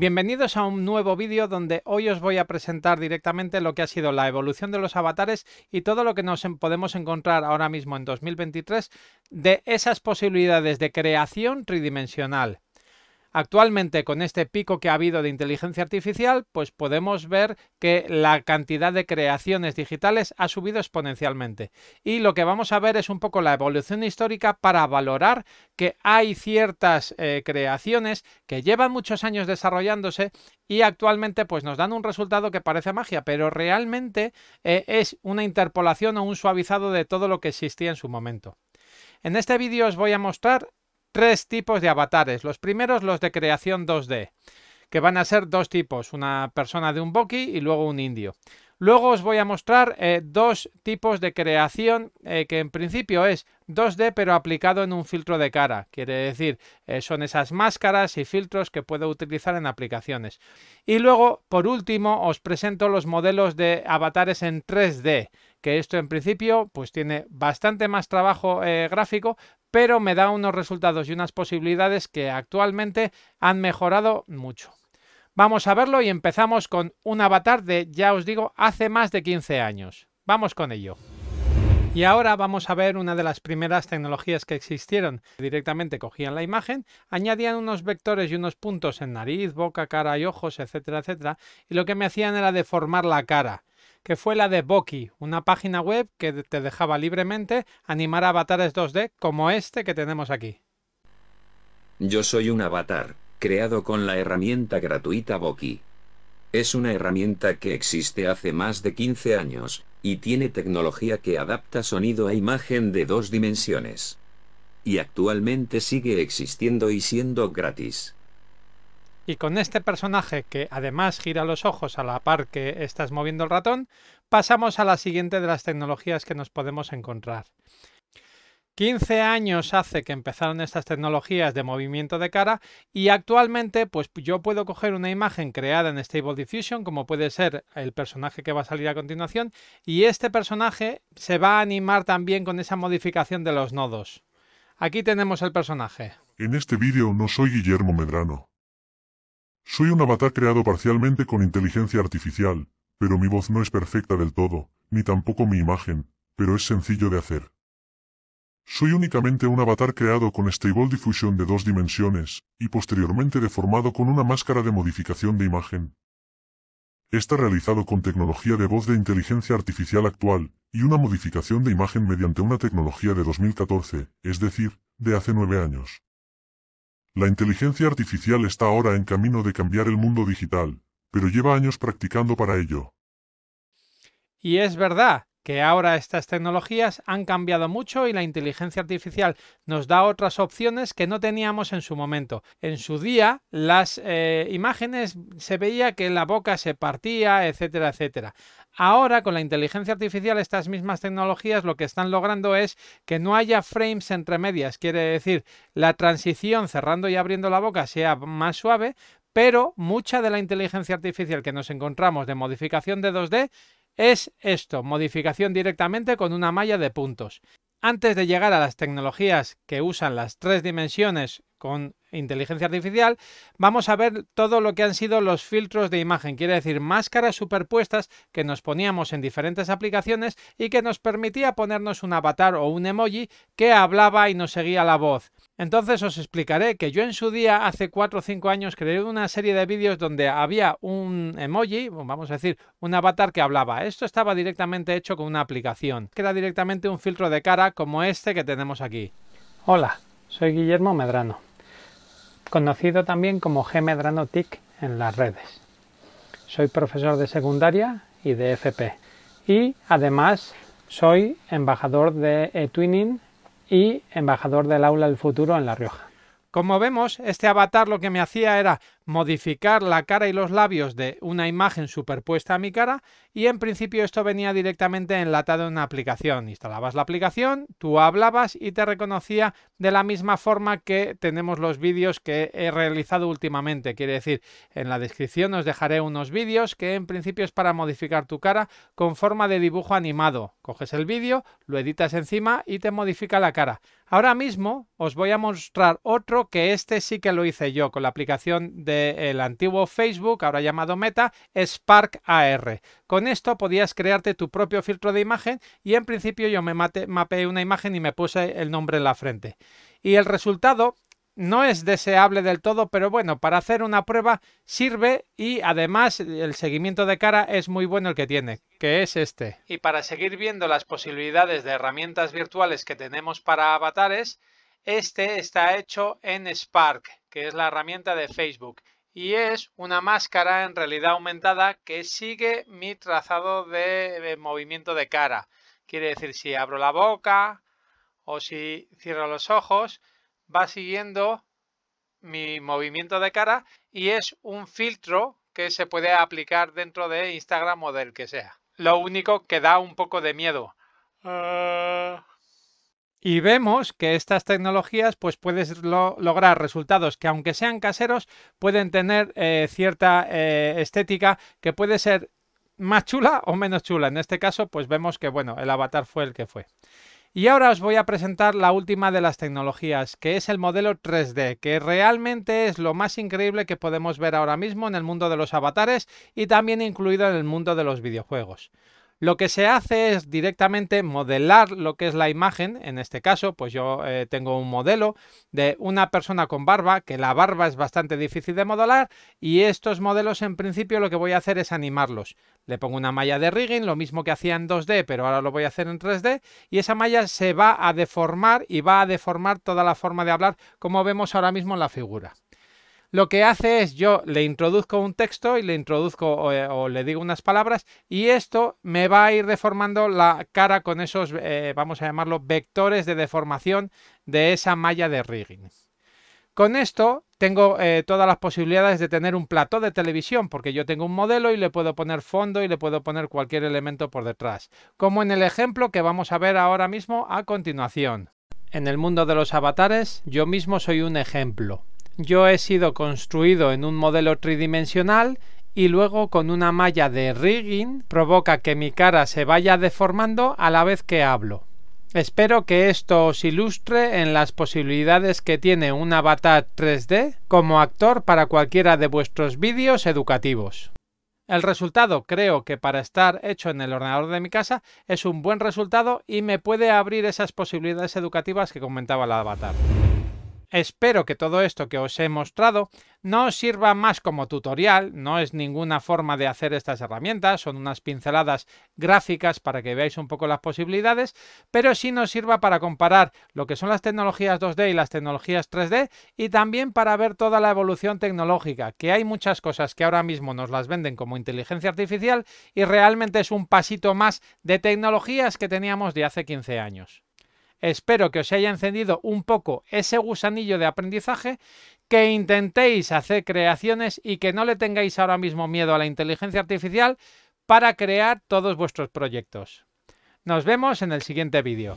Bienvenidos a un nuevo vídeo donde hoy os voy a presentar directamente lo que ha sido la evolución de los avatares y todo lo que nos podemos encontrar ahora mismo en 2023 de esas posibilidades de creación tridimensional. Actualmente, con este pico que ha habido de inteligencia artificial, pues podemos ver que la cantidad de creaciones digitales ha subido exponencialmente. Y lo que vamos a ver es un poco la evolución histórica para valorar que hay ciertas eh, creaciones que llevan muchos años desarrollándose y actualmente pues nos dan un resultado que parece magia, pero realmente eh, es una interpolación o un suavizado de todo lo que existía en su momento. En este vídeo os voy a mostrar tres tipos de avatares. Los primeros, los de creación 2D, que van a ser dos tipos, una persona de un Boki y luego un indio. Luego os voy a mostrar eh, dos tipos de creación eh, que en principio es 2D pero aplicado en un filtro de cara. Quiere decir, eh, son esas máscaras y filtros que puedo utilizar en aplicaciones. Y luego, por último, os presento los modelos de avatares en 3D, que esto en principio pues tiene bastante más trabajo gráfico, pero me da unos resultados y unas posibilidades que actualmente han mejorado mucho. Vamos a verlo y empezamos con un avatar de, ya os digo, hace más de 15 años. Vamos con ello. Y ahora vamos a ver una de las primeras tecnologías que existieron. Directamente cogían la imagen, añadían unos vectores y unos puntos en nariz, boca, cara y ojos, etcétera, etcétera, y lo que me hacían era deformar la cara que fue la de Boki, una página web que te dejaba libremente animar avatares 2D como este que tenemos aquí. Yo soy un avatar, creado con la herramienta gratuita Boki. Es una herramienta que existe hace más de 15 años, y tiene tecnología que adapta sonido a e imagen de dos dimensiones. Y actualmente sigue existiendo y siendo gratis. Y con este personaje que además gira los ojos a la par que estás moviendo el ratón, pasamos a la siguiente de las tecnologías que nos podemos encontrar. 15 años hace que empezaron estas tecnologías de movimiento de cara y actualmente pues yo puedo coger una imagen creada en Stable Diffusion como puede ser el personaje que va a salir a continuación y este personaje se va a animar también con esa modificación de los nodos. Aquí tenemos el personaje. En este vídeo no soy Guillermo Medrano. Soy un avatar creado parcialmente con inteligencia artificial, pero mi voz no es perfecta del todo, ni tampoco mi imagen, pero es sencillo de hacer. Soy únicamente un avatar creado con Stable Diffusion de dos dimensiones, y posteriormente deformado con una máscara de modificación de imagen. Está realizado con tecnología de voz de inteligencia artificial actual, y una modificación de imagen mediante una tecnología de 2014, es decir, de hace nueve años. La inteligencia artificial está ahora en camino de cambiar el mundo digital, pero lleva años practicando para ello. Y es verdad, que ahora estas tecnologías han cambiado mucho y la inteligencia artificial nos da otras opciones que no teníamos en su momento. En su día las eh, imágenes se veía que la boca se partía, etcétera, etcétera. Ahora con la inteligencia artificial estas mismas tecnologías lo que están logrando es que no haya frames entre medias, quiere decir la transición cerrando y abriendo la boca sea más suave, pero mucha de la inteligencia artificial que nos encontramos de modificación de 2D es esto, modificación directamente con una malla de puntos. Antes de llegar a las tecnologías que usan las tres dimensiones con inteligencia artificial, vamos a ver todo lo que han sido los filtros de imagen, quiere decir máscaras superpuestas que nos poníamos en diferentes aplicaciones y que nos permitía ponernos un avatar o un emoji que hablaba y nos seguía la voz. Entonces os explicaré que yo en su día, hace 4 o 5 años, creé una serie de vídeos donde había un emoji, vamos a decir, un avatar que hablaba. Esto estaba directamente hecho con una aplicación, que era directamente un filtro de cara como este que tenemos aquí. Hola, soy Guillermo Medrano conocido también como G en las redes. Soy profesor de secundaria y de FP y además soy embajador de eTwinning y embajador del aula del futuro en La Rioja. Como vemos, este avatar lo que me hacía era modificar la cara y los labios de una imagen superpuesta a mi cara y en principio esto venía directamente enlatado en una aplicación. Instalabas la aplicación, tú hablabas y te reconocía de la misma forma que tenemos los vídeos que he realizado últimamente. Quiere decir, en la descripción os dejaré unos vídeos que en principio es para modificar tu cara con forma de dibujo animado. Coges el vídeo, lo editas encima y te modifica la cara. Ahora mismo os voy a mostrar otro que este sí que lo hice yo con la aplicación del antiguo Facebook, ahora llamado Meta, Spark AR. Con esto podías crearte tu propio filtro de imagen y en principio yo me mapeé una imagen y me puse el nombre en la frente. Y el resultado no es deseable del todo, pero bueno, para hacer una prueba sirve y además el seguimiento de cara es muy bueno el que tiene, que es este. Y para seguir viendo las posibilidades de herramientas virtuales que tenemos para avatares, este está hecho en Spark, que es la herramienta de Facebook, y es una máscara en realidad aumentada que sigue mi trazado de, eh, movimiento de cara. Quiere decir, si abro la boca o si cierro los ojos, va siguiendo mi movimiento de cara y es un filtro que se puede aplicar dentro de Instagram o del que sea. Lo único que da un poco de miedo. Ah. Y vemos que estas tecnologías pues puedes lograr resultados que aunque sean caseros pueden tener eh, cierta eh, estética que puede ser más chula o menos chula. En este caso pues vemos que bueno, el avatar fue el que fue. Y ahora os voy a presentar la última de las tecnologías, que es el modelo 3D, que realmente es lo más increíble que podemos ver ahora mismo en el mundo de los avatares y también incluido en el mundo de los videojuegos. Lo que se hace es directamente modelar lo que es la imagen, en este caso pues yo eh, tengo un modelo de una persona con barba, que la barba es bastante difícil de modelar y estos modelos en principio lo que voy a hacer es animarlos. Le pongo una malla de rigging, lo mismo que hacía en 2D, pero ahora lo voy a hacer en 3D y esa malla se va a deformar y va a deformar toda la forma de hablar como vemos ahora mismo en la figura lo que hace es yo le introduzco un texto y le introduzco eh, o, le digo unas palabras y esto me va a ir deformando la cara con esos, eh, vamos a llamarlo, vectores de deformación de esa malla de rigging. Con esto tengo eh, todas las posibilidades de tener un plató de televisión, porque yo tengo un modelo y le puedo poner fondo y le puedo poner cualquier elemento por detrás, como en el ejemplo que vamos a ver ahora mismo a continuación. En el mundo de los avatares, yo mismo soy un ejemplo yo he sido construido en un modelo tridimensional y luego con una malla de rigging provoca que mi cara se vaya deformando a la vez que hablo. Espero que esto os ilustre en las posibilidades que tiene un avatar 3D como actor para cualquiera de vuestros vídeos educativos. El resultado creo que para estar hecho en el ordenador de mi casa es un buen resultado y me puede abrir esas posibilidades educativas que comentaba el avatar. Espero que todo esto que os he mostrado no os sirva más como tutorial, no es ninguna forma de hacer estas herramientas, son unas pinceladas gráficas para que veáis un poco las posibilidades, pero sí nos sirva para comparar lo que son las tecnologías 2D y las tecnologías 3D y también para ver toda la evolución tecnológica, que hay muchas cosas que ahora mismo nos las venden como inteligencia artificial y realmente es un pasito más de tecnologías que teníamos de hace 15 años. Espero que os haya encendido un poco ese gusanillo de aprendizaje, que intentéis hacer creaciones y que no le tengáis ahora mismo miedo a la inteligencia artificial para crear todos vuestros proyectos. Nos vemos en el siguiente vídeo.